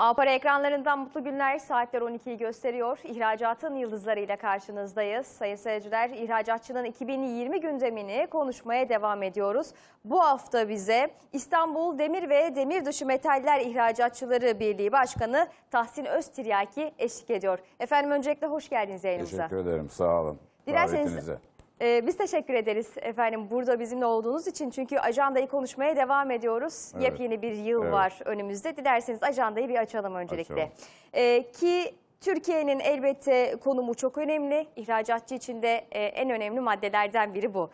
Apara ekranlarından mutlu günler. Saatler 12'yi gösteriyor. İhracatın yıldızlarıyla karşınızdayız. Sayın seyirciler, ihracatçının 2020 gündemini konuşmaya devam ediyoruz. Bu hafta bize İstanbul Demir ve Demir Dışı Metaller İhracatçıları Birliği Başkanı Tahsin Öztiryaki eşlik ediyor. Efendim öncelikle hoş geldiniz yayınımıza. Teşekkür ederim, sağ olun. Dilerseniz ee, biz teşekkür ederiz efendim burada bizimle olduğunuz için. Çünkü ajandayı konuşmaya devam ediyoruz. Evet. Yepyeni bir yıl evet. var önümüzde. Dilerseniz ajandayı bir açalım öncelikle. Açalım. Ee, ki Türkiye'nin elbette konumu çok önemli. İhracatçı için de e, en önemli maddelerden biri bu.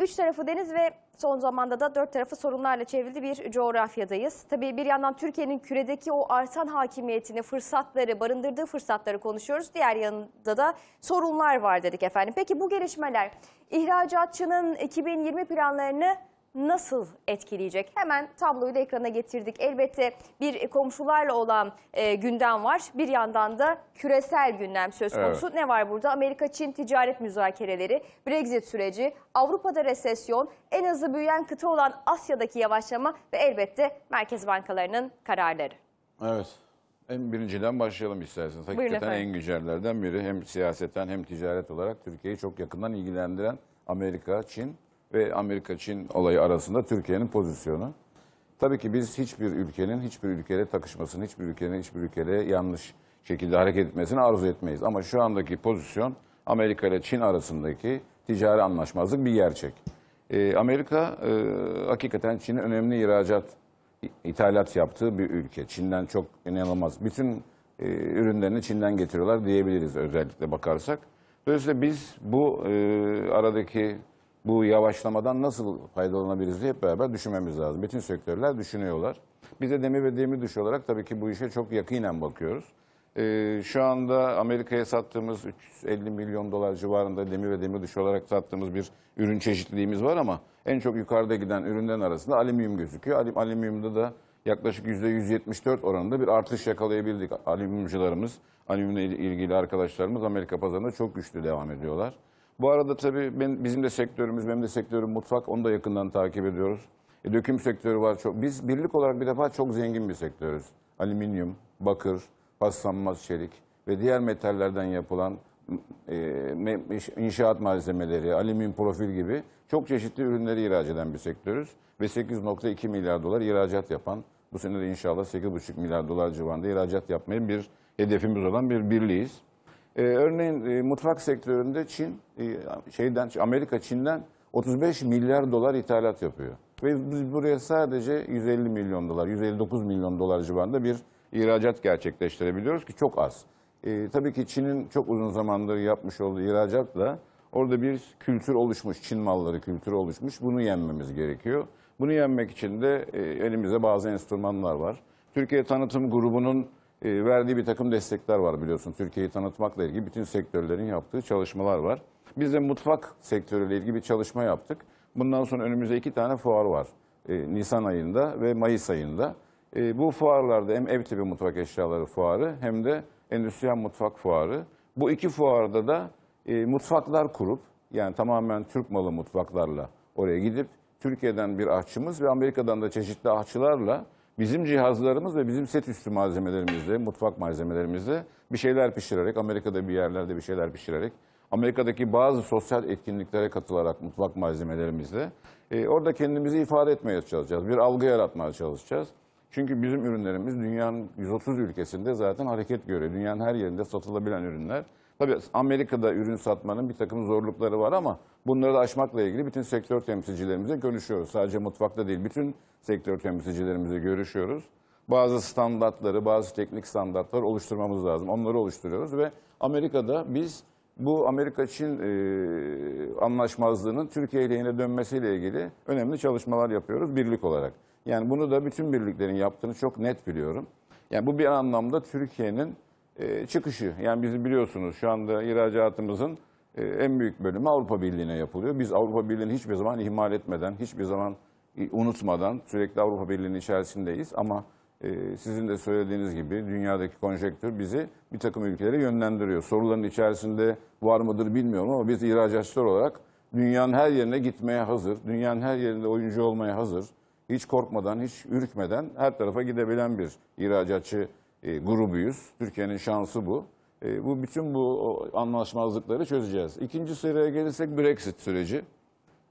Üç tarafı deniz ve Son zamanda da dört tarafı sorunlarla çevrildi bir coğrafyadayız. Tabii bir yandan Türkiye'nin küredeki o artan hakimiyetini, fırsatları, barındırdığı fırsatları konuşuyoruz. Diğer yanında da sorunlar var dedik efendim. Peki bu gelişmeler ihracatçının 2020 planlarını nasıl etkileyecek? Hemen tabloyu da ekrana getirdik. Elbette bir komşularla olan e, gündem var. Bir yandan da küresel gündem söz konusu. Evet. Ne var burada? Amerika-Çin ticaret müzakereleri, Brexit süreci, Avrupa'da resesyon, en hızlı büyüyen kıta olan Asya'daki yavaşlama ve elbette merkez bankalarının kararları. Evet. En birinciden başlayalım isterseniz. Hakikaten en güzellerden biri hem siyasetten hem ticaret olarak Türkiye'yi çok yakından ilgilendiren Amerika, Çin ve Amerika-Çin olayı arasında Türkiye'nin pozisyonu. Tabii ki biz hiçbir ülkenin hiçbir ülkeyle takışmasını, hiçbir ülkenin hiçbir ülkeyle yanlış şekilde hareket etmesini arzu etmeyiz. Ama şu andaki pozisyon Amerika ile Çin arasındaki ticari anlaşmazlık bir gerçek. E, Amerika e, hakikaten Çin'in önemli ihracat, ithalat yaptığı bir ülke. Çin'den çok inanılmaz. Bütün e, ürünlerini Çin'den getiriyorlar diyebiliriz özellikle bakarsak. Dolayısıyla biz bu e, aradaki bu yavaşlamadan nasıl faydalanabiliriz diye hep beraber düşünmemiz lazım. Bütün sektörler düşünüyorlar. Biz de demir ve demir dışı olarak tabii ki bu işe çok yakinen bakıyoruz. Ee, şu anda Amerika'ya sattığımız 350 milyon dolar civarında demir ve demir dışı olarak sattığımız bir ürün çeşitliliğimiz var ama en çok yukarıda giden ürünlerin arasında alüminyum gözüküyor. Alüm, alüminyumda da yaklaşık %174 oranında bir artış yakalayabildik. Alüminyumcularımız, alüminyumla ilgili arkadaşlarımız Amerika pazarında çok güçlü devam ediyorlar. Bu arada tabii ben, bizim de sektörümüz, benim de sektörüm mutfak. Onu da yakından takip ediyoruz. E, döküm sektörü var. Çok, biz birlik olarak bir defa çok zengin bir sektörüz. Alüminyum, bakır, paslanmaz çelik ve diğer metallerden yapılan e, inşaat malzemeleri, alüminyum profil gibi çok çeşitli ürünleri ihraç eden bir sektörüz. Ve 8.2 milyar dolar ihracat yapan, bu sene de inşallah 8.5 milyar dolar civarında ihracat yapmayı bir hedefimiz olan bir birliğiz. E, örneğin e, mutfak sektöründe Çin, e, şeyden Amerika Çin'den 35 milyar dolar ithalat yapıyor. Ve biz buraya sadece 150 milyon dolar, 159 milyon dolar civarında bir ihracat gerçekleştirebiliyoruz ki çok az. E, tabii ki Çin'in çok uzun zamandır yapmış olduğu ihracatla orada bir kültür oluşmuş, Çin malları kültürü oluşmuş. Bunu yenmemiz gerekiyor. Bunu yenmek için de e, elimizde bazı enstrümanlar var. Türkiye Tanıtım Grubu'nun ee, verdiği bir takım destekler var biliyorsun. Türkiye'yi tanıtmakla ilgili bütün sektörlerin yaptığı çalışmalar var. Biz de mutfak sektörüyle ilgili bir çalışma yaptık. Bundan sonra önümüzde iki tane fuar var. Ee, Nisan ayında ve Mayıs ayında. Ee, bu fuarlarda hem ev tipi mutfak eşyaları fuarı hem de endüstriyel mutfak fuarı. Bu iki fuarda da e, mutfaklar kurup yani tamamen Türk malı mutfaklarla oraya gidip Türkiye'den bir ahçımız ve Amerika'dan da çeşitli ahçılarla bizim cihazlarımız ve bizim set üstü malzemelerimizle, mutfak malzemelerimizle bir şeyler pişirerek, Amerika'da bir yerlerde bir şeyler pişirerek, Amerika'daki bazı sosyal etkinliklere katılarak mutfak malzemelerimizle e, orada kendimizi ifade etmeye çalışacağız. Bir algı yaratmaya çalışacağız. Çünkü bizim ürünlerimiz dünyanın 130 ülkesinde zaten hareket görüyor. Dünyanın her yerinde satılabilen ürünler. Tabii Amerika'da ürün satmanın bir takım zorlukları var ama bunları da aşmakla ilgili bütün sektör temsilcilerimize görüşüyoruz. Sadece mutfakta değil bütün sektör temsilcilerimize görüşüyoruz. Bazı standartları, bazı teknik standartlar oluşturmamız lazım. Onları oluşturuyoruz ve Amerika'da biz bu Amerika-Çin e, anlaşmazlığının Türkiye lehine dönmesiyle ilgili önemli çalışmalar yapıyoruz birlik olarak. Yani bunu da bütün birliklerin yaptığını çok net biliyorum. Yani bu bir anlamda Türkiye'nin e, çıkışı. Yani bizi biliyorsunuz şu anda ihracatımızın e, en büyük bölümü Avrupa Birliği'ne yapılıyor. Biz Avrupa Birliği'ni hiçbir zaman ihmal etmeden, hiçbir zaman e, unutmadan sürekli Avrupa Birliği'nin içerisindeyiz. Ama sizin de söylediğiniz gibi dünyadaki konjektür bizi bir takım ülkelere yönlendiriyor. Soruların içerisinde var mıdır bilmiyorum ama biz ihracatçılar olarak dünyanın her yerine gitmeye hazır, dünyanın her yerinde oyuncu olmaya hazır, hiç korkmadan, hiç ürkmeden her tarafa gidebilen bir ihracatçı e, grubuyuz. Türkiye'nin şansı bu. E, bu bütün bu anlaşmazlıkları çözeceğiz. İkinci sıraya gelirsek Brexit süreci.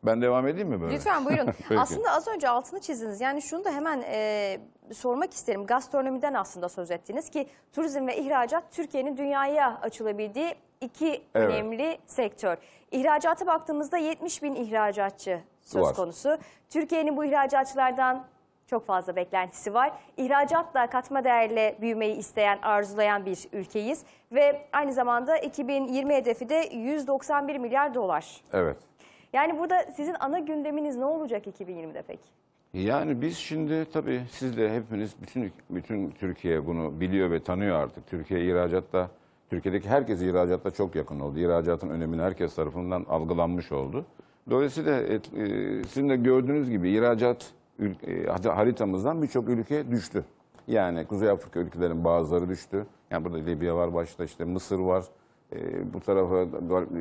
Ben devam edeyim mi böyle? Lütfen buyurun. aslında az önce altını çizdiniz. Yani şunu da hemen e, sormak isterim. Gastronomiden aslında söz ettiniz ki turizm ve ihracat Türkiye'nin dünyaya açılabildiği iki evet. önemli sektör. İhracata baktığımızda 70 bin ihracatçı söz Var. konusu. Türkiye'nin bu ihracatçılardan çok fazla beklentisi var. İhracatla katma değerle büyümeyi isteyen, arzulayan bir ülkeyiz. Ve aynı zamanda 2020 hedefi de 191 milyar dolar. Evet. Yani burada sizin ana gündeminiz ne olacak 2020'de pek? Yani biz şimdi tabii siz de hepiniz bütün bütün Türkiye bunu biliyor ve tanıyor artık. Türkiye ihracatta Türkiye'deki herkes ihracatta çok yakın oldu. İhracatın önemini herkes tarafından algılanmış oldu. Dolayısıyla et, e, sizin de gördüğünüz gibi ihracat ülke, haritamızdan birçok ülke düştü. Yani Kuzey Afrika ülkelerin bazıları düştü. Yani burada Libya var başta işte Mısır var. E, bu tarafa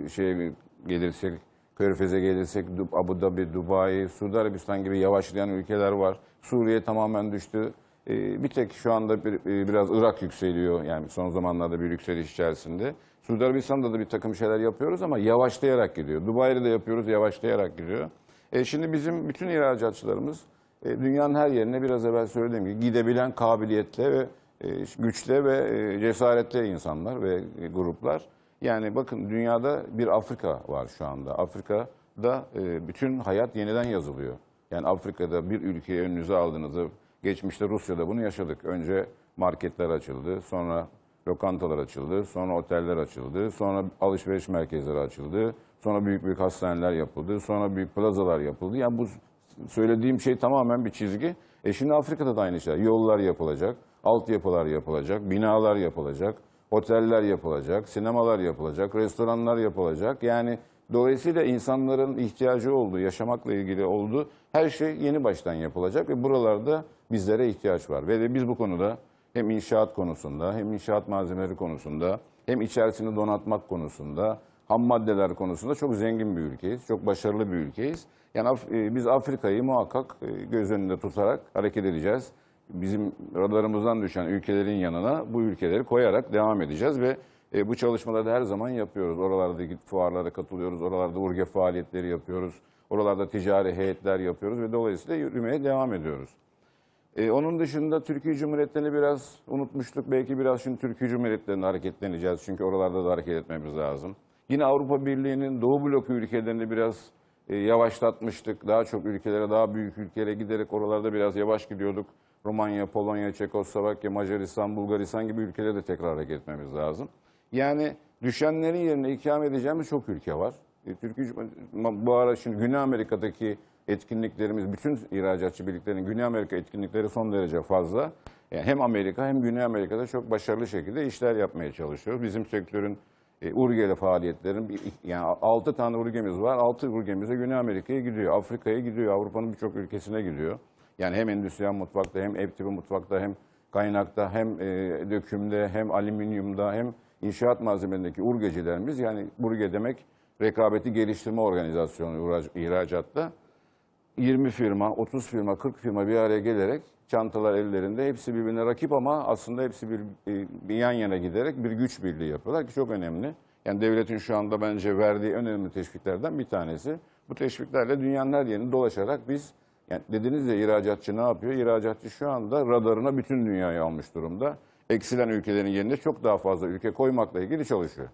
şey gelirsek, Körfez'e gelirsek Abu Dhabi, Dubai, Suudi Arabistan gibi yavaşlayan ülkeler var. Suriye tamamen düştü. E, bir tek şu anda bir, e, biraz Irak yükseliyor. Yani son zamanlarda bir yükseliş içerisinde. Suudi Arabistan'da da bir takım şeyler yapıyoruz ama yavaşlayarak gidiyor. Dubai'de de yapıyoruz yavaşlayarak gidiyor. E, şimdi bizim bütün ihracatçılarımız e, dünyanın her yerine biraz evvel söylediğim gibi gidebilen kabiliyetle ve e, güçle ve e, cesaretle insanlar ve e, gruplar. Yani bakın dünyada bir Afrika var şu anda. Afrika'da e, bütün hayat yeniden yazılıyor. Yani Afrika'da bir ülkeyi önünüze aldığınızda geçmişte Rusya'da bunu yaşadık. Önce marketler açıldı, sonra lokantalar açıldı, sonra oteller açıldı, sonra alışveriş merkezleri açıldı, sonra büyük büyük hastaneler yapıldı, sonra büyük plazalar yapıldı. Yani bu söylediğim şey tamamen bir çizgi. E şimdi Afrika'da da aynı şey. Yollar yapılacak, altyapılar yapılacak, binalar yapılacak, oteller yapılacak, sinemalar yapılacak, restoranlar yapılacak. Yani dolayısıyla insanların ihtiyacı olduğu, yaşamakla ilgili olduğu her şey yeni baştan yapılacak ve buralarda bizlere ihtiyaç var. Ve biz bu konuda hem inşaat konusunda, hem inşaat malzemeleri konusunda, hem içerisini donatmak konusunda, ham maddeler konusunda çok zengin bir ülkeyiz. Çok başarılı bir ülkeyiz. Yani Af e, biz Afrika'yı muhakkak e, göz önünde tutarak hareket edeceğiz. Bizim radarımızdan düşen ülkelerin yanına bu ülkeleri koyarak devam edeceğiz ve e, bu çalışmaları da her zaman yapıyoruz. Oralardaki fuarlara katılıyoruz, oralarda urge faaliyetleri yapıyoruz. Oralarda ticari heyetler yapıyoruz ve dolayısıyla yürümeye devam ediyoruz. E, onun dışında Türkiye Cumhuriyetlerini biraz unutmuştuk. Belki biraz şimdi Türkiye Cumhuriyetlerine hareketleneceğiz. Çünkü oralarda da hareket etmemiz lazım. Yine Avrupa Birliği'nin Doğu bloku ülkelerini biraz e, yavaşlatmıştık. Daha çok ülkelere, daha büyük ülkelere giderek oralarda biraz yavaş gidiyorduk. Romanya, Polonya, Çekoslovakya, Macaristan, Bulgaristan gibi ülkelere de tekrar hareket etmemiz lazım. Yani düşenlerin yerine ikame edeceğimiz çok ülke var. E, Türkiye bu ara şimdi Güney Amerika'daki etkinliklerimiz, bütün ihracatçı birliklerin Güney Amerika etkinlikleri son derece fazla. Yani hem Amerika hem Güney Amerika'da çok başarılı şekilde işler yapmaya çalışıyoruz. Bizim sektörün e, Urgele faaliyetlerin bir, yani 6 tane Urgemiz var. 6 Urgemize Güney Amerika'ya gidiyor, Afrika'ya gidiyor, Avrupa'nın birçok ülkesine gidiyor. Yani hem endüstriyel mutfakta hem ev tipi mutfakta hem kaynakta hem e, dökümde hem alüminyumda hem inşaat malzemelerindeki urgecilerimiz yani urge demek rekabeti geliştirme organizasyonu ihracatta 20 firma, 30 firma, 40 firma bir araya gelerek çantalar ellerinde hepsi birbirine rakip ama aslında hepsi bir, e, bir yan yana giderek bir güç birliği yapıyorlar ki çok önemli. Yani devletin şu anda bence verdiği önemli teşviklerden bir tanesi. Bu teşviklerle dünyanın her yerini dolaşarak biz yani dediniz ya ihracatçı ne yapıyor? İhracatçı şu anda radarına bütün dünyayı almış durumda. Eksilen ülkelerin yerine çok daha fazla ülke koymakla ilgili çalışıyor.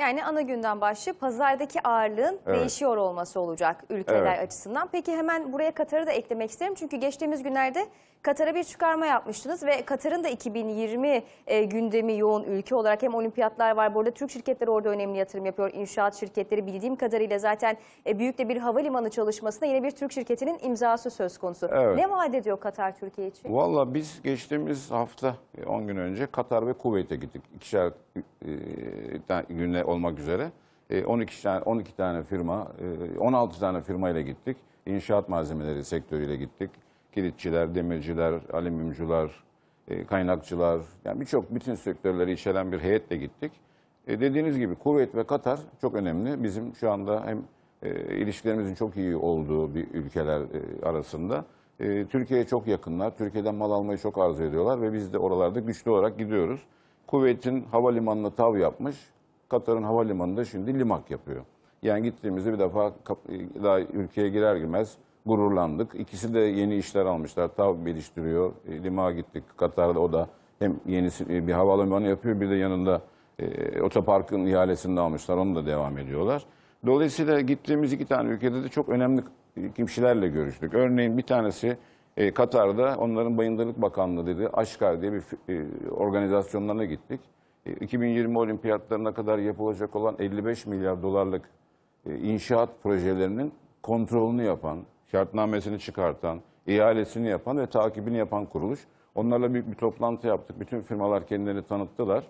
Yani ana günden başlı pazardaki ağırlığın evet. değişiyor olması olacak ülkeler evet. açısından. Peki hemen buraya Katar'ı da eklemek isterim. Çünkü geçtiğimiz günlerde Katar'a bir çıkarma yapmıştınız ve Katar'ın da 2020 e, gündemi yoğun ülke olarak hem olimpiyatlar var. Bu arada Türk şirketleri orada önemli yatırım yapıyor. İnşaat şirketleri bildiğim kadarıyla zaten e, büyük de bir havalimanı çalışmasında yine bir Türk şirketinin imzası söz konusu. Evet. Ne vaat ediyor Katar Türkiye için? Valla biz geçtiğimiz hafta 10 e, gün önce Katar ve Kuveyt'e gittik. İkişer e, günle olmak üzere. 12 e, tane 12 tane firma, 16 e, tane firma ile gittik. İnşaat malzemeleri sektörüyle gittik kilitçiler, demirciler, alüminyumcular, e, kaynakçılar, yani birçok bütün sektörleri içeren bir heyetle gittik. E, dediğiniz gibi Kuveyt ve Katar çok önemli. Bizim şu anda hem e, ilişkilerimizin çok iyi olduğu bir ülkeler e, arasında. E, Türkiye'ye çok yakınlar. Türkiye'den mal almayı çok arzu ediyorlar ve biz de oralarda güçlü olarak gidiyoruz. Kuveyt'in havalimanına tav yapmış. Katar'ın havalimanında şimdi limak yapıyor. Yani gittiğimizde bir defa e, daha ülkeye girer girmez gururlandık. İkisi de yeni işler almışlar. Tav geliştiriyor. E, Lima'ya gittik. Katar'da o da hem yenisi e, bir havalimanı yapıyor bir de yanında e, otoparkın ihalesini de almışlar. Onu da devam ediyorlar. Dolayısıyla gittiğimiz iki tane ülkede de çok önemli kimşilerle görüştük. Örneğin bir tanesi e, Katar'da onların Bayındırlık Bakanlığı dedi. Aşkar diye bir e, organizasyonlarına gittik. E, 2020 olimpiyatlarına kadar yapılacak olan 55 milyar dolarlık e, inşaat projelerinin kontrolünü yapan, şartnamesini çıkartan, ihalesini yapan ve takibini yapan kuruluş. Onlarla büyük bir toplantı yaptık. Bütün firmalar kendilerini tanıttılar.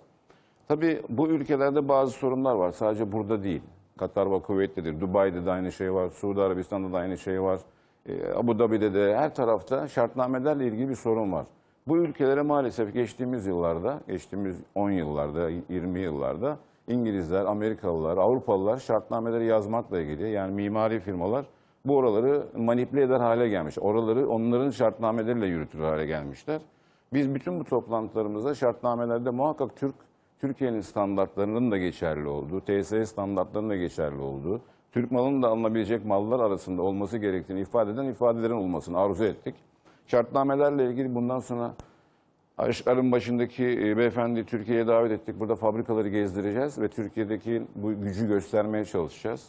Tabii bu ülkelerde bazı sorunlar var. Sadece burada değil. Katar ve Kuveyt'tedir. Dubai'de de aynı şey var. Suudi Arabistan'da da aynı şey var. Ee, Abu Dhabi'de de her tarafta şartnamelerle ilgili bir sorun var. Bu ülkelere maalesef geçtiğimiz yıllarda, geçtiğimiz 10 yıllarda, 20 yıllarda İngilizler, Amerikalılar, Avrupalılar şartnameleri yazmakla ilgili yani mimari firmalar bu oraları manipüle eder hale gelmiş. Oraları onların şartnameleriyle yürütür hale gelmişler. Biz bütün bu toplantılarımızda şartnamelerde muhakkak Türk Türkiye'nin standartlarının da geçerli olduğu, TSE standartlarının da geçerli olduğu, Türk malının da alınabilecek mallar arasında olması gerektiğini ifade eden ifadelerin olmasını arzu ettik. Şartnamelerle ilgili bundan sonra Aşkların başındaki e, beyefendi Türkiye'ye davet ettik. Burada fabrikaları gezdireceğiz ve Türkiye'deki bu gücü göstermeye çalışacağız.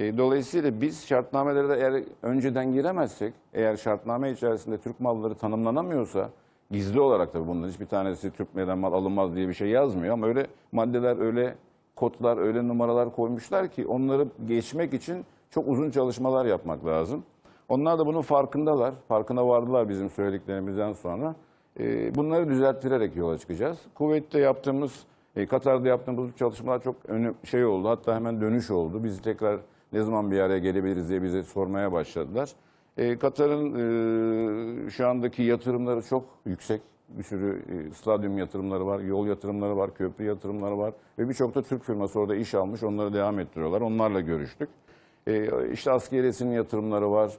E, dolayısıyla biz şartnamelere de eğer önceden giremezsek, eğer şartname içerisinde Türk malları tanımlanamıyorsa, gizli olarak tabii bunların hiçbir tanesi Türk Türkmeden mal alınmaz diye bir şey yazmıyor ama öyle maddeler, öyle kodlar, öyle numaralar koymuşlar ki onları geçmek için çok uzun çalışmalar yapmak lazım. Onlar da bunun farkındalar, farkına vardılar bizim söylediklerimizden sonra. E, bunları düzelttirerek yola çıkacağız. Kuvvet'te yaptığımız, e, Katar'da yaptığımız çalışmalar çok önemli şey oldu. Hatta hemen dönüş oldu. Bizi tekrar ne zaman bir araya gelebiliriz diye bize sormaya başladılar. E, Katar'ın e, şu andaki yatırımları çok yüksek. Bir sürü e, stadyum yatırımları var, yol yatırımları var, köprü yatırımları var. Ve birçok da Türk firması orada iş almış, onları devam ettiriyorlar. Onlarla görüştük. E, işte askeriyesinin yatırımları var.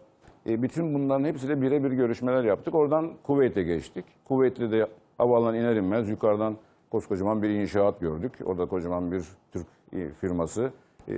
E, bütün bunların hepsiyle birebir görüşmeler yaptık. Oradan Kuveyt'e geçtik. Kuveyt'te de havalan iner inmez yukarıdan koskocaman bir inşaat gördük. Orada kocaman bir Türk e, firması. E,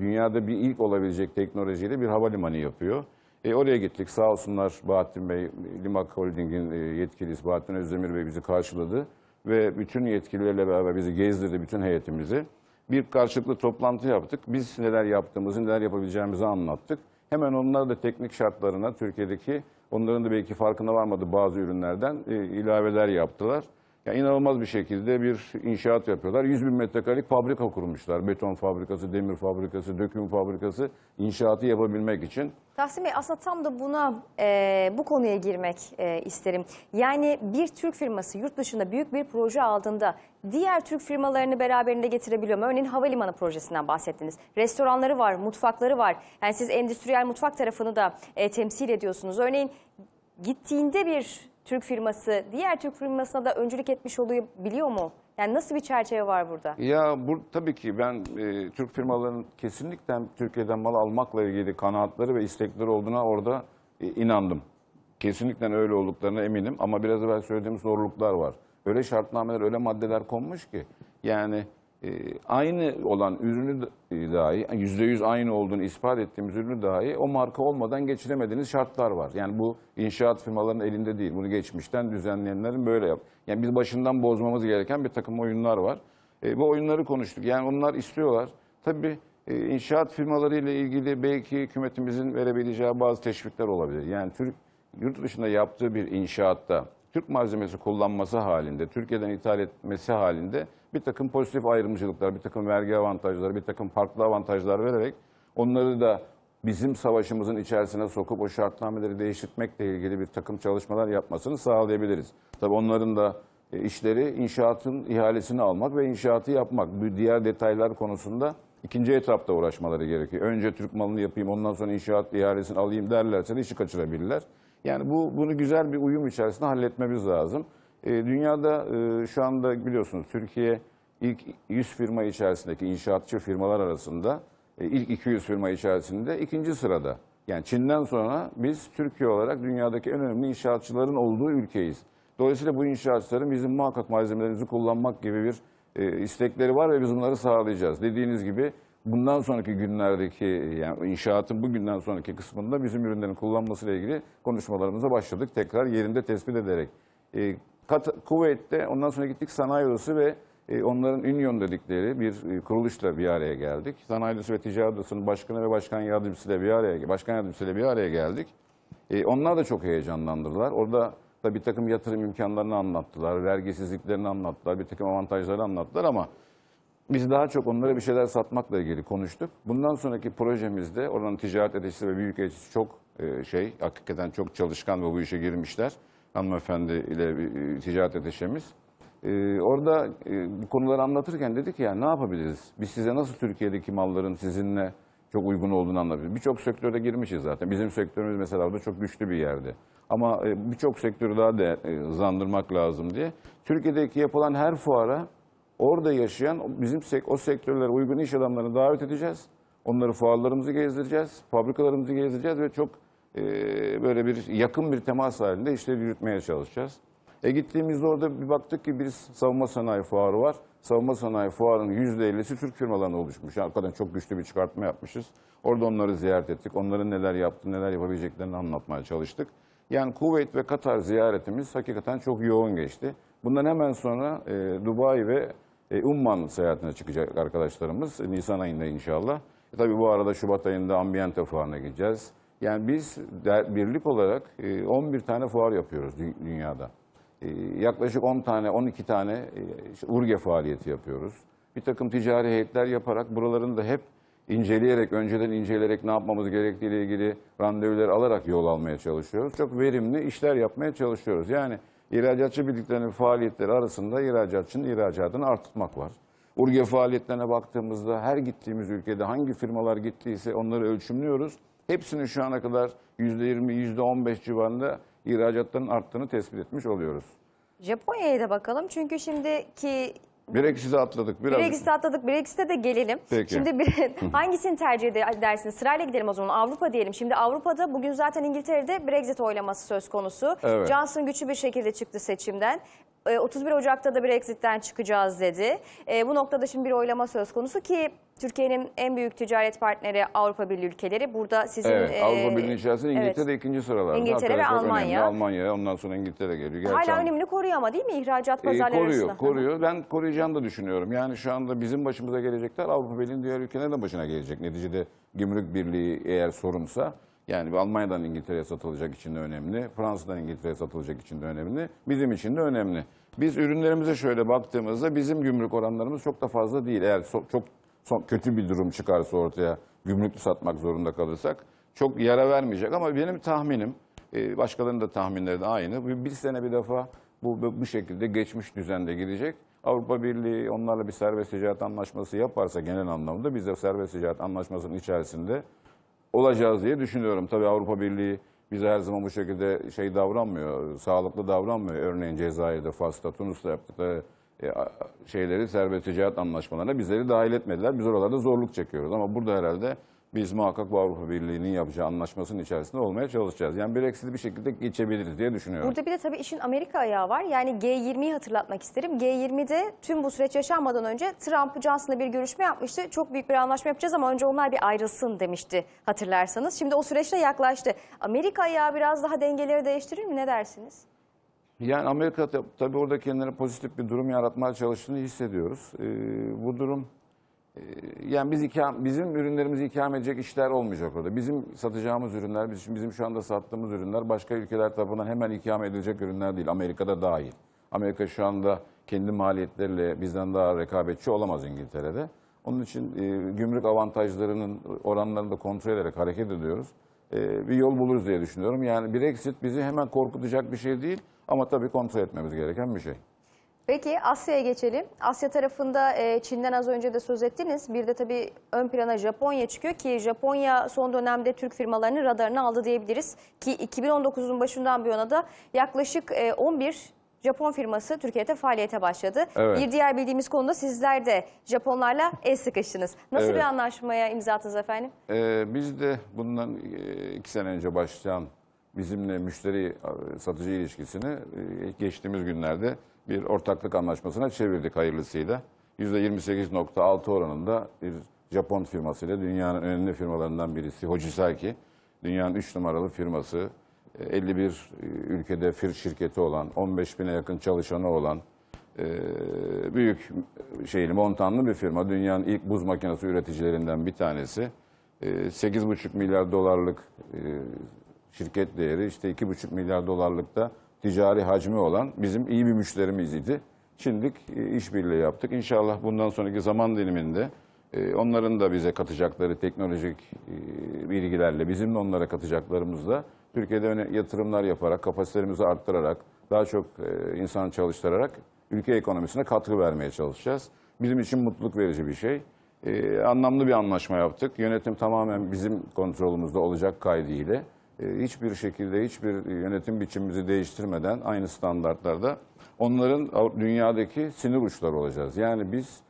dünyada bir ilk olabilecek teknolojiyle bir havalimanı yapıyor. E, oraya gittik. Sağ olsunlar Bahattin Bey, Limak Holding'in e, yetkilisi Bahattin Özdemir Bey bizi karşıladı. Ve bütün yetkililerle beraber bizi gezdirdi, bütün heyetimizi. Bir karşılıklı toplantı yaptık. Biz neler yaptığımızı, neler yapabileceğimizi anlattık. Hemen onlar da teknik şartlarına, Türkiye'deki onların da belki farkına varmadı bazı ürünlerden e, ilaveler yaptılar. Yani inanılmaz bir şekilde bir inşaat yapıyorlar. 100 bin metrekarelik fabrika kurmuşlar. Beton fabrikası, demir fabrikası, döküm fabrikası inşaatı yapabilmek için. Tahsin Bey aslında tam da buna e, bu konuya girmek e, isterim. Yani bir Türk firması yurt dışında büyük bir proje aldığında diğer Türk firmalarını beraberinde getirebiliyor mu? Örneğin havalimanı projesinden bahsettiniz. Restoranları var, mutfakları var. Yani siz endüstriyel mutfak tarafını da e, temsil ediyorsunuz. Örneğin gittiğinde bir Türk firması diğer Türk firmasına da öncülük etmiş oluyor biliyor mu? Yani nasıl bir çerçeve var burada? Ya bu tabii ki ben e, Türk firmalarının kesinlikle Türkiye'den mal almakla ilgili kanaatları ve istekleri olduğuna orada e, inandım. Kesinlikle öyle olduklarına eminim ama biraz evvel söylediğim zorluklar var. Öyle şartnameler, öyle maddeler konmuş ki yani e, aynı olan ürünü dahi, %100 aynı olduğunu ispat ettiğimiz ürünü dahi o marka olmadan geçiremediğiniz şartlar var. Yani bu inşaat firmalarının elinde değil. Bunu geçmişten düzenleyenlerin böyle yap. Yani biz başından bozmamız gereken bir takım oyunlar var. E, bu oyunları konuştuk. Yani onlar istiyorlar. Tabii e, inşaat firmaları ilgili belki hükümetimizin verebileceği bazı teşvikler olabilir. Yani Türk yurt dışında yaptığı bir inşaatta Türk malzemesi kullanması halinde, Türkiye'den ithal etmesi halinde bir takım pozitif ayrımcılıklar, bir takım vergi avantajları, bir takım farklı avantajlar vererek onları da bizim savaşımızın içerisine sokup o şartnameleri değiştirmekle ilgili bir takım çalışmalar yapmasını sağlayabiliriz. Tabii onların da e, işleri inşaatın ihalesini almak ve inşaatı yapmak. Bu diğer detaylar konusunda ikinci etapta uğraşmaları gerekiyor. Önce Türk malını yapayım ondan sonra inşaat ihalesini alayım derlerse de işi kaçırabilirler. Yani bu bunu güzel bir uyum içerisinde halletmemiz lazım. E, dünyada e, şu anda biliyorsunuz Türkiye ilk 100 firma içerisindeki inşaatçı firmalar arasında e, ilk 200 firma içerisinde ikinci sırada. Yani Çin'den sonra biz Türkiye olarak dünyadaki en önemli inşaatçıların olduğu ülkeyiz. Dolayısıyla bu inşaatçıların bizim muhakkak malzemelerimizi kullanmak gibi bir istekleri var ve biz bunları sağlayacağız. Dediğiniz gibi bundan sonraki günlerdeki yani inşaatın bugünden sonraki kısmında bizim ürünlerin kullanmasıyla ilgili konuşmalarımıza başladık. Tekrar yerinde tespit ederek. Kat Kuveyt'te ondan sonra gittik sanayi odası ve e, onların Union dedikleri bir e, kuruluşla bir araya geldik. Sanayi odası ve ticaret odasının başkanı ve başkan yardımcısıyla bir araya başkan yardımcısıyla bir araya geldik. E, onlar da çok heyecanlandırdılar. Orada da bir takım yatırım imkanlarını anlattılar, vergisizliklerini anlattılar, bir takım avantajları anlattılar ama biz daha çok onlara bir şeyler satmakla ilgili konuştuk. Bundan sonraki projemizde oranın ticaret edicisi ve büyük edicisi çok e, şey, hakikaten çok çalışkan ve bu işe girmişler hanımefendi ile bir e, ticaret ateşemiz. Ee, orada e, bu konuları anlatırken dedik ya ne yapabiliriz? Biz size nasıl Türkiye'deki malların sizinle çok uygun olduğunu anlatabiliriz. Birçok sektörde girmişiz zaten. Bizim sektörümüz mesela orada çok güçlü bir yerde. Ama e, birçok sektörü daha da e, zandırmak lazım diye. Türkiye'deki yapılan her fuara orada yaşayan bizim sek o sektörlere uygun iş adamlarını davet edeceğiz. Onları fuarlarımızı gezdireceğiz, fabrikalarımızı gezdireceğiz ve çok e, böyle bir yakın bir temas halinde işleri yürütmeye çalışacağız. E gittiğimizde orada bir baktık ki bir savunma sanayi fuarı var. Savunma sanayi fuarının yüzde %50'si Türk firmalarına oluşmuş. Yani hakikaten çok güçlü bir çıkartma yapmışız. Orada onları ziyaret ettik. Onların neler yaptığını, neler yapabileceklerini anlatmaya çalıştık. Yani Kuveyt ve Katar ziyaretimiz hakikaten çok yoğun geçti. Bundan hemen sonra e, Dubai ve e, Umman seyahatine çıkacak arkadaşlarımız. Nisan ayında inşallah. E, tabii bu arada Şubat ayında Ambiente Fuarı'na gideceğiz. Yani biz birlik olarak 11 e, tane fuar yapıyoruz dünyada. E, yaklaşık 10 tane, 12 tane e, URGE faaliyeti yapıyoruz. Bir takım ticari heyetler yaparak buralarını da hep inceleyerek, önceden inceleyerek ne yapmamız gerektiği ile ilgili randevuları alarak yol almaya çalışıyoruz. Çok verimli işler yapmaya çalışıyoruz. Yani ihracatçı birliklerinin faaliyetleri arasında ihracatçının ihracatını artırmak var. Urge faaliyetlerine baktığımızda her gittiğimiz ülkede hangi firmalar gittiyse onları ölçümlüyoruz hepsinin şu ana kadar %20, %15 civarında ihracatların arttığını tespit etmiş oluyoruz. Japonya'ya da bakalım çünkü şimdiki Brexite atladık Brexite atladık. Brexit'e de gelelim. Peki. Şimdi bir, hangisini tercih edersiniz? Sırayla gidelim o zaman. Avrupa diyelim. Şimdi Avrupa'da bugün zaten İngiltere'de Brexit oylaması söz konusu. Evet. Johnson güçlü bir şekilde çıktı seçimden. 31 e, Ocak'ta da Brexit'ten çıkacağız dedi. E, bu noktada şimdi bir oylama söz konusu ki Türkiye'nin en büyük ticaret partneri Avrupa Birliği ülkeleri. Burada sizin... Evet, e, Avrupa Birliği içerisinde İngiltere evet. ikinci sıralarda. İngiltere ve Almanya. Önemli. Almanya, ondan sonra İngiltere geliyor. Gerçi Hala önemli koruyor ama değil mi ihracat pazarları e, koruyor, arasında? Koruyor, Ben koruyacağını da düşünüyorum. Yani şu anda bizim başımıza gelecekler Avrupa Birliği'nin diğer ülkelerine de başına gelecek. Neticede Gümrük Birliği eğer sorunsa... Yani Almanya'dan İngiltere'ye satılacak için de önemli. Fransa'dan İngiltere'ye satılacak için de önemli. Bizim için de önemli. Biz ürünlerimize şöyle baktığımızda bizim gümrük oranlarımız çok da fazla değil. Eğer so çok son, kötü bir durum çıkarsa ortaya gümrüklü satmak zorunda kalırsak çok yara vermeyecek. Ama benim tahminim, e, başkalarının da tahminleri de aynı. Bir, bir sene bir defa bu bu şekilde geçmiş düzende gidecek. Avrupa Birliği onlarla bir serbest ticaret anlaşması yaparsa genel anlamda biz de serbest ticaret anlaşmasının içerisinde olacağız diye düşünüyorum. Tabii Avrupa Birliği bize her zaman bu şekilde şey davranmıyor, sağlıklı davranmıyor. Örneğin Cezayir'de, Fas'ta, Tunus'ta yaptıkları e, şeyleri serbest ticaret anlaşmalarına bizleri dahil etmediler. Biz oralarda zorluk çekiyoruz ama burada herhalde biz muhakkak bu Avrupa Birliği'nin yapacağı anlaşmasının içerisinde olmaya çalışacağız. Yani Brexit'i bir şekilde geçebiliriz diye düşünüyorum. Burada bir de tabii işin Amerika ayağı var. Yani G20'yi hatırlatmak isterim. G20'de tüm bu süreç yaşanmadan önce Trump Johnson'la bir görüşme yapmıştı. Çok büyük bir anlaşma yapacağız ama önce onlar bir ayrılsın demişti hatırlarsanız. Şimdi o süreçte yaklaştı. Amerika ayağı biraz daha dengeleri değiştirir mi ne dersiniz? Yani Amerika tabii orada kendine pozitif bir durum yaratmaya çalıştığını hissediyoruz. E, bu durum e, yani biz ikam, bizim ürünlerimizi ikam edecek işler olmayacak orada. Bizim satacağımız ürünler, bizim, bizim şu anda sattığımız ürünler başka ülkeler tarafından hemen ikam edilecek ürünler değil. Amerika'da dahil. Amerika şu anda kendi maliyetleriyle bizden daha rekabetçi olamaz İngiltere'de. Onun için e, gümrük avantajlarının oranlarını da kontrol ederek hareket ediyoruz. E, bir yol buluruz diye düşünüyorum. Yani Brexit bizi hemen korkutacak bir şey değil. Ama tabii kontrol etmemiz gereken bir şey. Peki Asya'ya geçelim. Asya tarafında e, Çin'den az önce de söz ettiniz. Bir de tabii ön plana Japonya çıkıyor ki Japonya son dönemde Türk firmalarının radarını aldı diyebiliriz. Ki 2019'un başından bir yana da yaklaşık e, 11 Japon firması Türkiye'de faaliyete başladı. Evet. Bir diğer bildiğimiz konuda sizler de Japonlarla el sıkıştınız. Nasıl evet. bir anlaşmaya imza attınız efendim? Ee, biz de bundan e, iki sene önce başlayan bizimle müşteri e, satıcı ilişkisini e, geçtiğimiz günlerde bir ortaklık anlaşmasına çevirdik hayırlısıyla. %28.6 oranında bir Japon firmasıyla dünyanın önemli firmalarından birisi Hojisaki. Dünyanın 3 numaralı firması. 51 e, ülkede fir şirketi olan, 15 bine yakın çalışanı olan, büyük şeyli montanlı bir firma. Dünyanın ilk buz makinesi üreticilerinden bir tanesi. 8,5 milyar dolarlık şirket değeri işte 2,5 milyar dolarlıkta ticari hacmi olan bizim iyi bir müşterimiz idi. Şimdilik e, işbirliği yaptık. İnşallah bundan sonraki zaman diliminde e, onların da bize katacakları teknolojik e, bilgilerle, bizim de onlara katacaklarımızla Türkiye'de yatırımlar yaparak, kapasitelerimizi arttırarak, daha çok insan çalıştırarak ülke ekonomisine katkı vermeye çalışacağız. Bizim için mutluluk verici bir şey. Ee, anlamlı bir anlaşma yaptık. Yönetim tamamen bizim kontrolümüzde olacak kaydı ile. E, hiçbir şekilde hiçbir e, yönetim biçimimizi değiştirmeden aynı standartlarda onların dünyadaki sinir uçları olacağız. Yani biz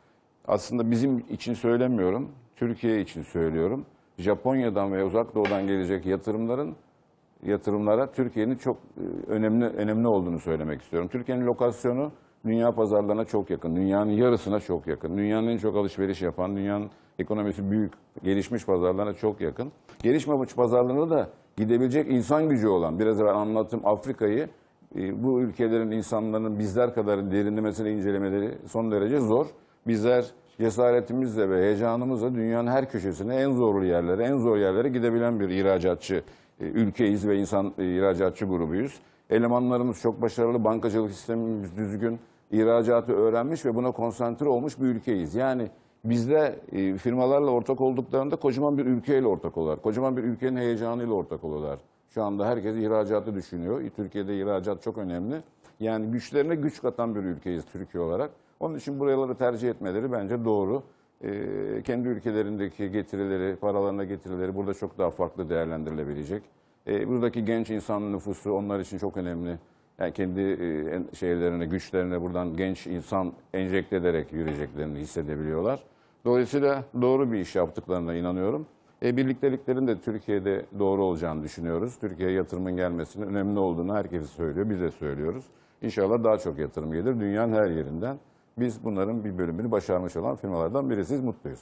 aslında bizim için söylemiyorum, Türkiye için söylüyorum. Japonya'dan ve uzak doğudan gelecek yatırımların yatırımlara Türkiye'nin çok e, önemli önemli olduğunu söylemek istiyorum. Türkiye'nin lokasyonu dünya pazarlarına çok yakın, dünyanın yarısına çok yakın. Dünyanın en çok alışveriş yapan, dünyanın ekonomisi büyük, gelişmiş pazarlarına çok yakın. Gelişmemiş pazarlarına da gidebilecek insan gücü olan, biraz evvel anlattım Afrika'yı, e, bu ülkelerin insanların bizler kadar derinlemesine incelemeleri son derece zor. Bizler cesaretimizle ve heyecanımızla dünyanın her köşesine en zorlu yerlere, en zor yerlere gidebilen bir ihracatçı e, ülkeyiz ve insan e, ihracatçı grubuyuz. Elemanlarımız çok başarılı, bankacılık sistemimiz düzgün, ihracatı öğrenmiş ve buna konsantre olmuş bir ülkeyiz. Yani Bizde e, firmalarla ortak olduklarında kocaman bir ülkeyle ortak oluyorlar. Kocaman bir ülkenin heyecanıyla ortak oluyorlar. Şu anda herkes ihracatı düşünüyor. E, Türkiye'de ihracat çok önemli. Yani güçlerine güç katan bir ülkeyiz Türkiye olarak. Onun için buraları tercih etmeleri bence doğru. E, kendi ülkelerindeki getirileri, paralarına getirileri burada çok daha farklı değerlendirilebilecek. E, buradaki genç insan nüfusu onlar için çok önemli yani kendi e, şeylerine, güçlerine buradan genç insan enjekte ederek yürüyeceklerini hissedebiliyorlar. Dolayısıyla doğru bir iş yaptıklarına inanıyorum. E, birlikteliklerin de Türkiye'de doğru olacağını düşünüyoruz. Türkiye'ye yatırımın gelmesinin önemli olduğunu herkes söylüyor, biz de söylüyoruz. İnşallah daha çok yatırım gelir dünyanın her yerinden. Biz bunların bir bölümünü başarmış olan firmalardan birisiyiz, mutluyuz.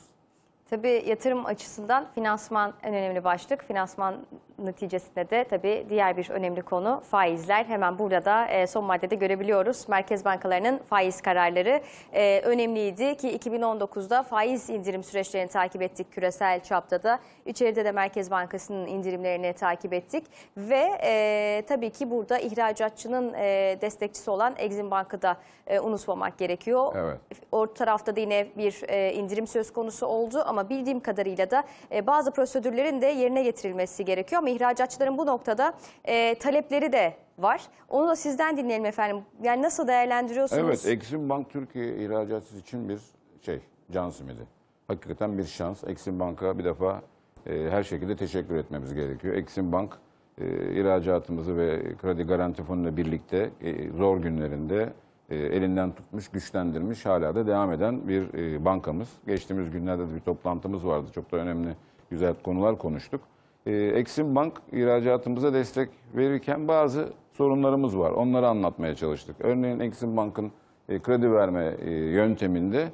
Tabii yatırım açısından finansman en önemli başlık. Finansman neticesinde de tabii diğer bir önemli konu faizler. Hemen burada da e, son maddede görebiliyoruz. Merkez bankalarının faiz kararları e, önemliydi ki 2019'da faiz indirim süreçlerini takip ettik küresel çapta da. İçeride de Merkez Bankası'nın indirimlerini takip ettik. Ve e, tabii ki burada ihracatçının destekçisi olan Exim Bank'ı da unutmamak gerekiyor. Evet. Orta tarafta da yine bir indirim söz konusu oldu ama ama bildiğim kadarıyla da e, bazı prosedürlerin de yerine getirilmesi gerekiyor. Ama ihracatçıların bu noktada e, talepleri de var. Onu da sizden dinleyelim efendim. Yani nasıl değerlendiriyorsunuz? Evet, Eksim Bank Türkiye ihracatçı için bir şey, can simidi. Hakikaten bir şans. Eksim Bank'a bir defa e, her şekilde teşekkür etmemiz gerekiyor. Eksim Bank e, ihracatımızı ve kredi garanti fonuyla birlikte e, zor günlerinde e, elinden tutmuş, güçlendirmiş, hala da devam eden bir e, bankamız. Geçtiğimiz günlerde de bir toplantımız vardı. Çok da önemli, güzel konular konuştuk. E, Eksim Bank ihracatımıza destek verirken bazı sorunlarımız var. Onları anlatmaya çalıştık. Örneğin Eksim Bank'ın e, kredi verme yönteminde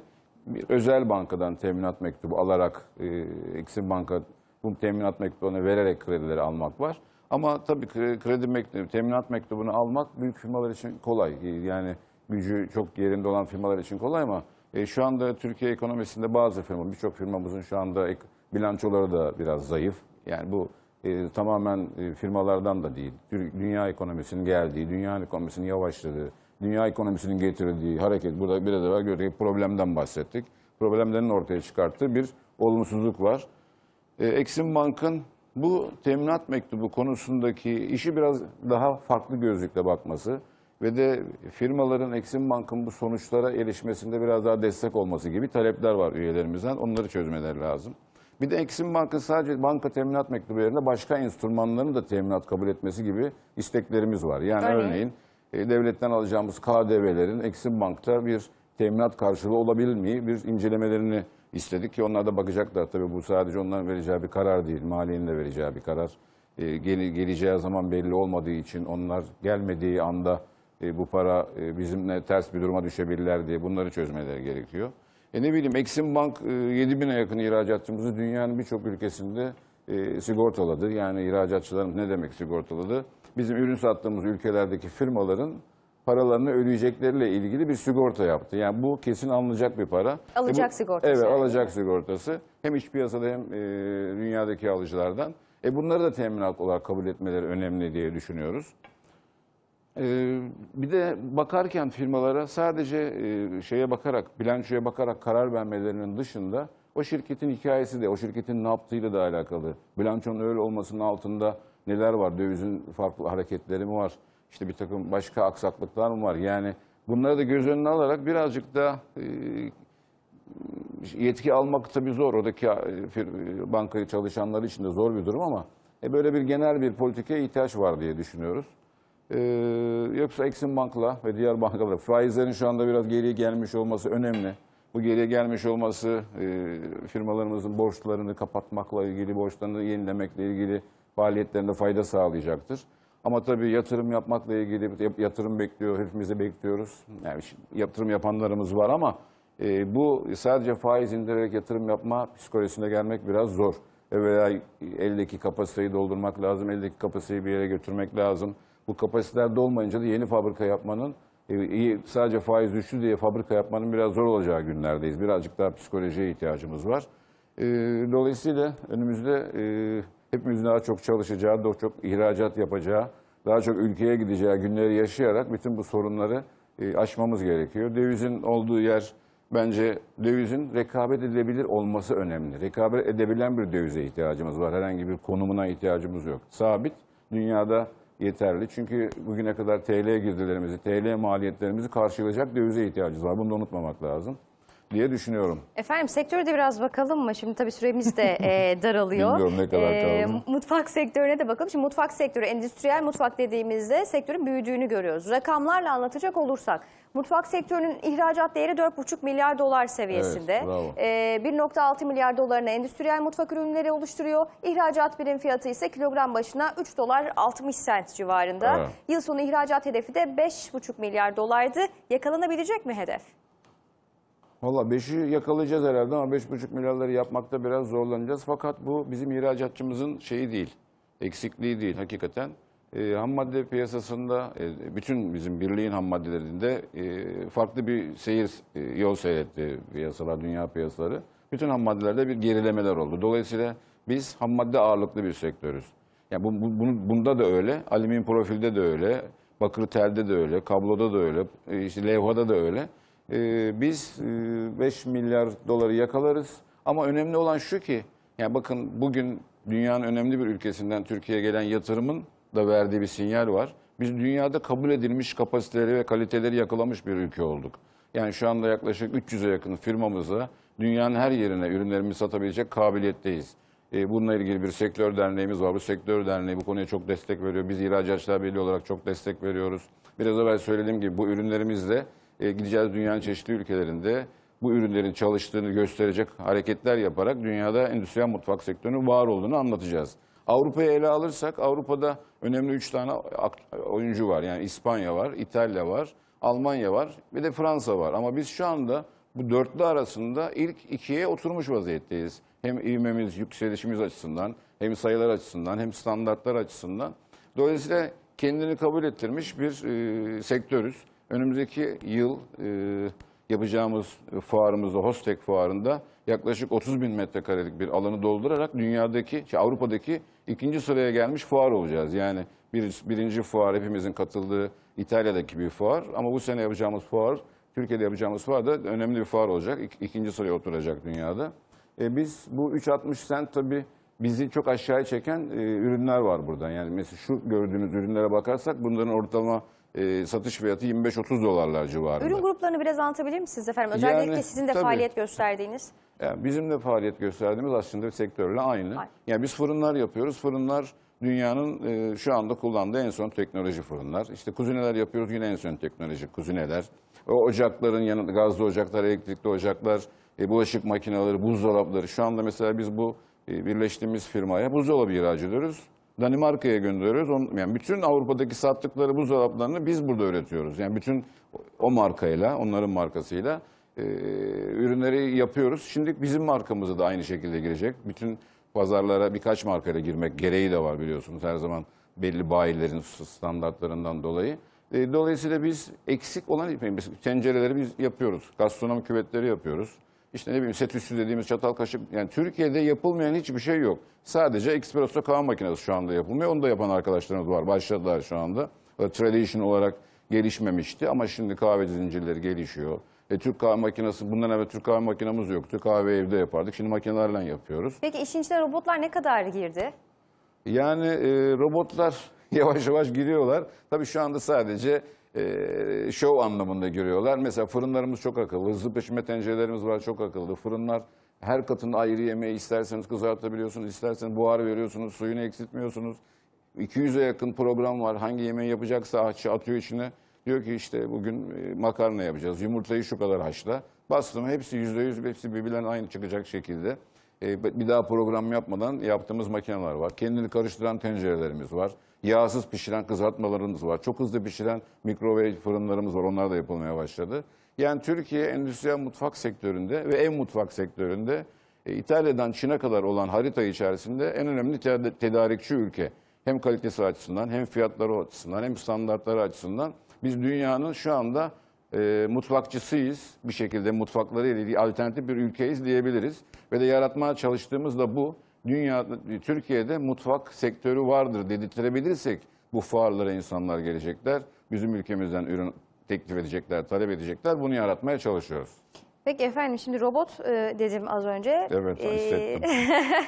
bir özel bankadan teminat mektubu alarak e, Eksim Banka bu teminat mektubunu vererek kredileri almak var. Ama tabii kredi mektubu, teminat mektubunu almak büyük firmalar için kolay. Yani gücü çok yerinde olan firmalar için kolay ama e, şu anda Türkiye ekonomisinde bazı firma, birçok firmamızın şu anda ek, bilançoları da biraz zayıf. Yani bu e, tamamen e, firmalardan da değil. Dünya ekonomisinin geldiği, dünya ekonomisinin yavaşladığı, dünya ekonomisinin getirdiği hareket burada bir evvel gördük. Problemden bahsettik. Problemlerin ortaya çıkarttığı bir olumsuzluk var. E, Eksim Bank'ın bu teminat mektubu konusundaki işi biraz daha farklı gözlükle bakması, ve de firmaların Eksim Bank'ın bu sonuçlara erişmesinde biraz daha destek olması gibi talepler var üyelerimizden. Onları çözmeler lazım. Bir de Eksim Bank'ın sadece banka teminat mektubu yerine başka enstrümanların da teminat kabul etmesi gibi isteklerimiz var. Yani Öyle. örneğin e, devletten alacağımız KDV'lerin Eksim Bank'ta bir teminat karşılığı olabilir mi? Bir incelemelerini istedik ki onlar da bakacaklar. Tabii bu sadece onların vereceği bir karar değil. Maliyenin de vereceği bir karar. E, gele, geleceği zaman belli olmadığı için onlar gelmediği anda e, bu para e, bizimle ters bir duruma düşebilirler diye bunları çözmeleri gerekiyor. E ne bileyim Exim Bank e, 7 bine yakın ihracatçımızı dünyanın birçok ülkesinde e, sigortaladı. Yani ihracatçılarımız ne demek sigortaladı? Bizim ürün sattığımız ülkelerdeki firmaların paralarını ödeyecekleriyle ilgili bir sigorta yaptı. Yani bu kesin alınacak bir para. Alacak e bu, sigortası. Evet yani. alacak sigortası. Hem iç piyasada hem e, dünyadaki alıcılardan. E bunları da teminat olarak kabul etmeleri önemli diye düşünüyoruz. Ee, bir de bakarken firmalara sadece e, şeye bakarak, bilançoya bakarak karar vermelerinin dışında o şirketin hikayesi de, o şirketin ne yaptığıyla da alakalı. Bilançonun öyle olmasının altında neler var, dövizin farklı hareketleri mi var, işte bir takım başka aksaklıklar mı var? Yani bunları da göz önüne alarak birazcık da e, yetki almak tabii zor. Oradaki e, bankayı çalışanları için de zor bir durum ama böyle bir genel bir politikaya ihtiyaç var diye düşünüyoruz. Ee, yoksa Eksim Bank'la ve diğer bankalar. faizlerin şu anda biraz geriye gelmiş olması önemli. Bu geriye gelmiş olması e, firmalarımızın borçlarını kapatmakla ilgili, borçlarını yenilemekle ilgili faaliyetlerinde fayda sağlayacaktır. Ama tabii yatırım yapmakla ilgili yatırım bekliyor, hepimizi bekliyoruz. Yani yatırım yapanlarımız var ama e, bu sadece faiz indirerek yatırım yapma psikolojisine gelmek biraz zor. Evvela eldeki kapasiteyi doldurmak lazım, eldeki kapasiteyi bir yere götürmek lazım. Bu kapasitelerde olmayınca da yeni fabrika yapmanın e, iyi sadece faiz düştü diye fabrika yapmanın biraz zor olacağı günlerdeyiz. Birazcık daha psikolojiye ihtiyacımız var. E, dolayısıyla önümüzde e, hepimizin daha çok çalışacağı, daha çok ihracat yapacağı, daha çok ülkeye gideceği günleri yaşayarak bütün bu sorunları e, aşmamız gerekiyor. Dövizin olduğu yer bence dövizin rekabet edilebilir olması önemli. Rekabet edebilen bir dövize ihtiyacımız var. Herhangi bir konumuna ihtiyacımız yok. Sabit dünyada yeterli. Çünkü bugüne kadar TL girdilerimizi, TL maliyetlerimizi karşılayacak dövize ihtiyacımız var. Bunu da unutmamak lazım diye düşünüyorum. Efendim sektörü de biraz bakalım mı? Şimdi tabii süremiz de e, daralıyor. Bilmiyorum ne kadar e, Mutfak sektörüne de bakalım. Şimdi mutfak sektörü, endüstriyel mutfak dediğimizde sektörün büyüdüğünü görüyoruz. Rakamlarla anlatacak olursak Mutfak sektörünün ihracat değeri 4,5 milyar dolar seviyesinde. Evet, ee, 1,6 milyar dolarına endüstriyel mutfak ürünleri oluşturuyor. İhracat birim fiyatı ise kilogram başına 3 dolar 60 sent civarında. Evet. Yıl sonu ihracat hedefi de 5,5 milyar dolardı. Yakalanabilecek mi hedef? Valla 5'i yakalayacağız herhalde ama 5,5 milyarları yapmakta biraz zorlanacağız. Fakat bu bizim ihracatçımızın şeyi değil, eksikliği değil hakikaten. E, ham madde piyasasında e, bütün bizim birliğin ham maddelerinde e, farklı bir seyir e, yol seyretti piyasalar, dünya piyasaları. Bütün ham maddelerde bir gerilemeler oldu. Dolayısıyla biz ham madde ağırlıklı bir sektörüz. Yani bu, bu, bunda da öyle, alüminyum profilde de öyle, bakır telde de öyle, kabloda da öyle, e, işte levhada da öyle. Ee, biz e, 5 milyar doları yakalarız. Ama önemli olan şu ki, yani bakın bugün dünyanın önemli bir ülkesinden Türkiye'ye gelen yatırımın da verdiği bir sinyal var. Biz dünyada kabul edilmiş kapasiteleri ve kaliteleri yakalamış bir ülke olduk. Yani şu anda yaklaşık 300'e yakın firmamıza dünyanın her yerine ürünlerimizi satabilecek kabiliyetteyiz. E, bununla ilgili bir sektör derneğimiz var. Bu sektör derneği bu konuya çok destek veriyor. Biz ihracatçılar belli olarak çok destek veriyoruz. Biraz evvel söylediğim gibi bu ürünlerimizle e, gideceğiz dünyanın çeşitli ülkelerinde bu ürünlerin çalıştığını gösterecek hareketler yaparak dünyada endüstriyel mutfak sektörünün var olduğunu anlatacağız. Avrupa'yı ele alırsak Avrupa'da önemli 3 tane oyuncu var. Yani İspanya var, İtalya var, Almanya var ve de Fransa var. Ama biz şu anda bu dörtlü arasında ilk ikiye oturmuş vaziyetteyiz. Hem ivmemiz, yükselişimiz açısından, hem sayılar açısından, hem standartlar açısından. Dolayısıyla kendini kabul ettirmiş bir e, sektörüz. Önümüzdeki yıl e, yapacağımız fuarımızda, Hostek fuarında yaklaşık 30 bin metrekarelik bir alanı doldurarak dünyadaki, şey Avrupa'daki ikinci sıraya gelmiş fuar olacağız. Yani bir, birinci fuar hepimizin katıldığı İtalya'daki bir fuar ama bu sene yapacağımız fuar, Türkiye'de yapacağımız fuar da önemli bir fuar olacak. İk, ikinci sıraya oturacak dünyada. E, biz bu 3.60 sent tabii bizi çok aşağıya çeken e, ürünler var buradan. Yani mesela şu gördüğünüz ürünlere bakarsak bunların ortalama e, satış fiyatı 25-30 dolarlar civarında. Ürün gruplarını biraz anlatabilir misiniz efendim? Özellikle yani, sizin de tabii, faaliyet gösterdiğiniz. Yani bizim de faaliyet gösterdiğimiz aslında sektörle aynı. aynı. Yani biz fırınlar yapıyoruz. Fırınlar dünyanın e, şu anda kullandığı en son teknoloji fırınlar. İşte kuzineler yapıyoruz yine en son teknoloji kuzineler. O ocakların yanında gazlı ocaklar, elektrikli ocaklar, e, bulaşık makineleri, buzdolapları. Şu anda mesela biz bu e, birleştiğimiz firmaya buzdolabı ihraç ediyoruz. Danimarka'ya gönderiyoruz. Onun, yani bütün Avrupa'daki sattıkları buzdolaplarını biz burada üretiyoruz. Yani bütün o markayla, onların markasıyla e, ürünleri yapıyoruz. Şimdi bizim markamızı da aynı şekilde girecek. Bütün pazarlara birkaç markayla girmek gereği de var biliyorsunuz her zaman belli bayilerin standartlarından dolayı. E, dolayısıyla biz eksik olan tencereleri biz yapıyoruz. Gastronomi küvetleri yapıyoruz işte ne bileyim set üstü dediğimiz çatal kaşık. Yani Türkiye'de yapılmayan hiçbir şey yok. Sadece espresso kahve makinesi şu anda yapılmıyor. Onu da yapan arkadaşlarımız var. Başladılar şu anda. Tradition olarak gelişmemişti ama şimdi kahve zincirleri gelişiyor. E, Türk kahve makinesi, bundan evvel Türk kahve makinamız yoktu. Kahve evde yapardık. Şimdi makinelerle yapıyoruz. Peki işin içine robotlar ne kadar girdi? Yani e, robotlar yavaş yavaş giriyorlar. Tabii şu anda sadece e, şov anlamında görüyorlar. Mesela fırınlarımız çok akıllı, hızlı pişme tencerelerimiz var çok akıllı. Fırınlar her katın ayrı yemeği isterseniz kızartabiliyorsunuz, isterseniz buhar veriyorsunuz, suyunu eksiltmiyorsunuz. 200'e yakın program var. Hangi yemeği yapacaksa aşçı atıyor içine. Diyor ki işte bugün makarna yapacağız. Yumurtayı şu kadar haşla. Bastım hepsi %100 hepsi birbirlerine aynı çıkacak şekilde. bir daha program yapmadan yaptığımız makineler var. Kendini karıştıran tencerelerimiz var. Yağsız pişiren kızartmalarımız var. Çok hızlı pişiren mikrovej fırınlarımız var. Onlar da yapılmaya başladı. Yani Türkiye endüstriyel mutfak sektöründe ve ev mutfak sektöründe e, İtalya'dan Çin'e kadar olan harita içerisinde en önemli tedarikçi ülke. Hem kalitesi açısından hem fiyatları açısından hem standartları açısından biz dünyanın şu anda e, mutfakçısıyız. Bir şekilde mutfakları ile ilgili alternatif bir ülkeyiz diyebiliriz. Ve de yaratmaya çalıştığımız da bu dünyada Türkiye'de mutfak sektörü vardır dedirttirebilirsek bu fuarlara insanlar gelecekler. Bizim ülkemizden ürün teklif edecekler, talep edecekler. Bunu yaratmaya çalışıyoruz. Peki efendim şimdi robot e, dedim az önce. Evet e, hissettim.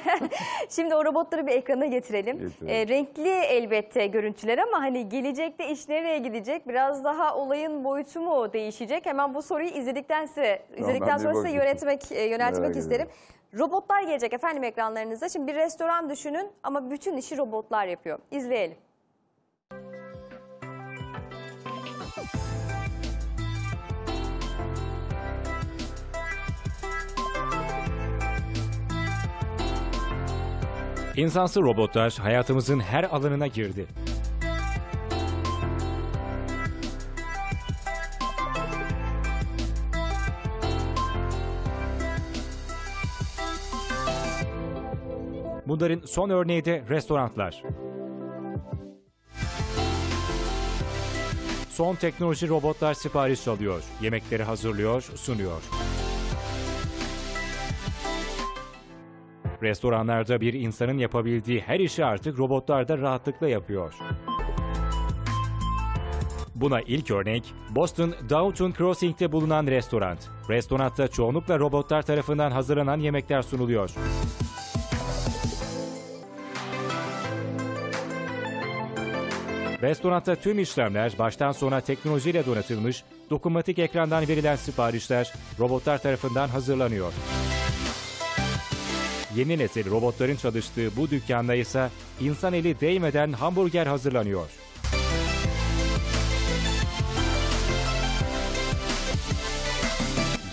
şimdi o robotları bir ekrana getirelim. E, renkli elbette görüntüler ama hani gelecekte iş nereye gidecek? Biraz daha olayın boyutu mu değişecek? Hemen bu soruyu izledikten, size, izledikten sonra size yönetmek, e, yöneltmek Merak isterim. Ediyorum. Robotlar gelecek efendim ekranlarınızda. Şimdi bir restoran düşünün ama bütün işi robotlar yapıyor. İzleyelim. İnsansı robotlar hayatımızın her alanına girdi. Bunların son örneği de restoranlar. Son teknoloji robotlar sipariş alıyor, yemekleri hazırlıyor, sunuyor. Restoranlarda bir insanın yapabildiği her işi artık robotlar da rahatlıkla yapıyor. Buna ilk örnek Boston Downtown Crossing'te bulunan restoran. Restoranda çoğunlukla robotlar tarafından hazırlanan yemekler sunuluyor. Restoranda tüm işlemler baştan sona teknolojiyle donatılmış, dokunmatik ekrandan verilen siparişler robotlar tarafından hazırlanıyor. Yeni nesil robotların çalıştığı bu dükkanda ise insan eli değmeden hamburger hazırlanıyor.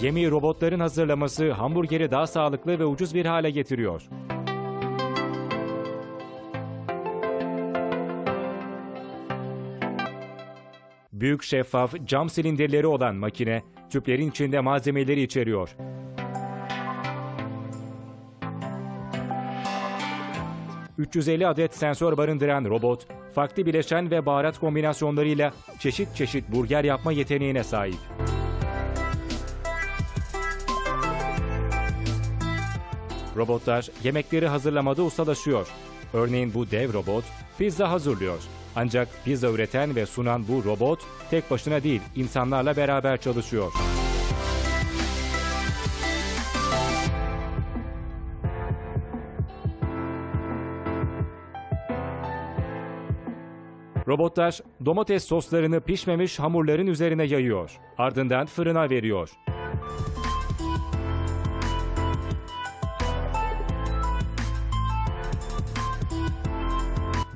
Yemeği robotların hazırlaması hamburgeri daha sağlıklı ve ucuz bir hale getiriyor. Büyük şeffaf cam silindirleri olan makine tüplerin içinde malzemeleri içeriyor. ...350 adet sensör barındıran robot, farklı bileşen ve baharat kombinasyonlarıyla çeşit çeşit burger yapma yeteneğine sahip. Robotlar yemekleri hazırlamada ustalaşıyor. Örneğin bu dev robot pizza hazırlıyor. Ancak pizza üreten ve sunan bu robot tek başına değil insanlarla beraber çalışıyor. Robotlar domates soslarını pişmemiş hamurların üzerine yayıyor. Ardından fırına veriyor.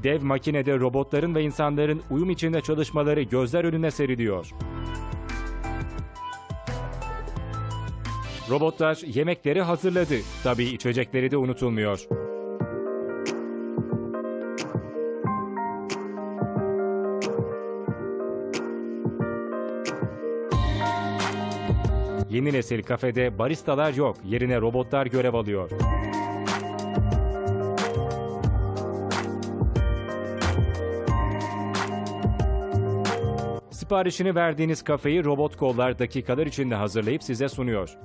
dev makinede robotların ve insanların uyum içinde çalışmaları gözler önüne seriliyor. Robotlar yemekleri hazırladı. Tabii içecekleri de unutulmuyor. Yeni nesil kafede baristalar yok, yerine robotlar görev alıyor. Siparişini verdiğiniz kafeyi robot kollar dakikalar içinde hazırlayıp size sunuyor.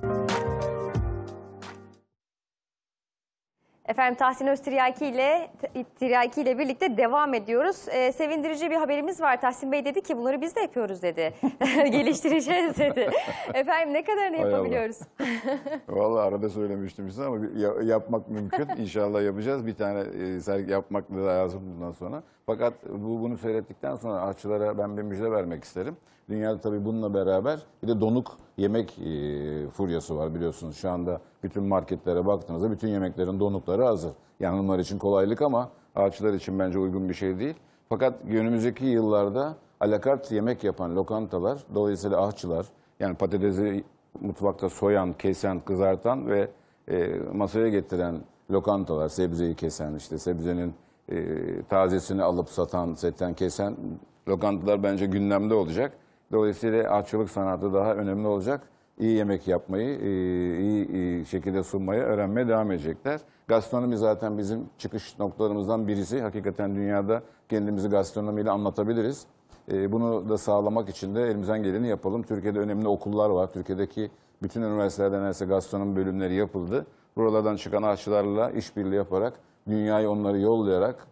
Efendim Tahsin Öztiryaki ile Tiryaki ile birlikte devam ediyoruz. Ee, sevindirici bir haberimiz var. Tahsin Bey dedi ki bunları biz de yapıyoruz dedi. Geliştireceğiz dedi. Efendim ne kadarını Hay yapabiliyoruz? Valla arada söylemiştim size ama yapmak mümkün. İnşallah yapacağız. Bir tane e, sergi yapmak da lazım bundan sonra. Fakat bu bunu söyledikten sonra açılara ben bir müjde vermek isterim. Dünyada tabii bununla beraber bir de donuk yemek e, furyası var biliyorsunuz. Şu anda bütün marketlere baktığınızda bütün yemeklerin donukları hazır. Yangınlar için kolaylık ama ağaçlar için bence uygun bir şey değil. Fakat önümüzdeki yıllarda alakart yemek yapan lokantalar, dolayısıyla ahçılar, yani patatesi mutfakta soyan, kesen, kızartan ve e, masaya getiren lokantalar, sebzeyi kesen, işte sebzenin e, tazesini alıp satan, setten kesen lokantalar bence gündemde olacak. Dolayısıyla aşçılık sanatı daha önemli olacak. İyi yemek yapmayı, e, iyi e, şekilde sunmayı öğrenmeye devam edecekler. Gastronomi zaten bizim çıkış noktalarımızdan birisi. Hakikaten dünyada kendimizi gastronomiyle anlatabiliriz. E, bunu da sağlamak için de elimizden geleni yapalım. Türkiye'de önemli okullar var. Türkiye'deki bütün üniversitelerden neredeyse gastronomi bölümleri yapıldı. Buralardan çıkan aşçılarla işbirliği yaparak, dünyayı onları yollayarak,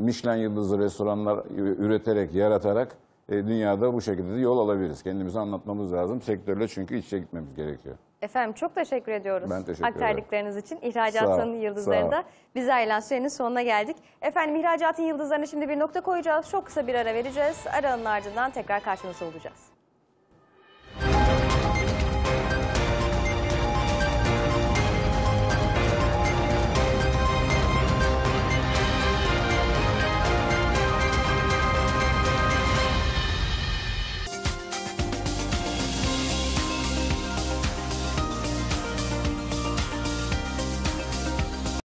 Michelin yıldızlı restoranlar üreterek, yaratarak e, dünyada bu şekilde de yol alabiliriz. Kendimizi anlatmamız lazım. Sektörle çünkü iç içe gitmemiz gerekiyor. Efendim çok teşekkür ediyoruz. Ben teşekkür ederim. Aktardikleriniz için ihracatın yıldızlarında biz ayrılan sürenin sonuna geldik. Efendim ihracatın yıldızlarına şimdi bir nokta koyacağız. Çok kısa bir ara vereceğiz. Aranın ardından tekrar karşınızda olacağız.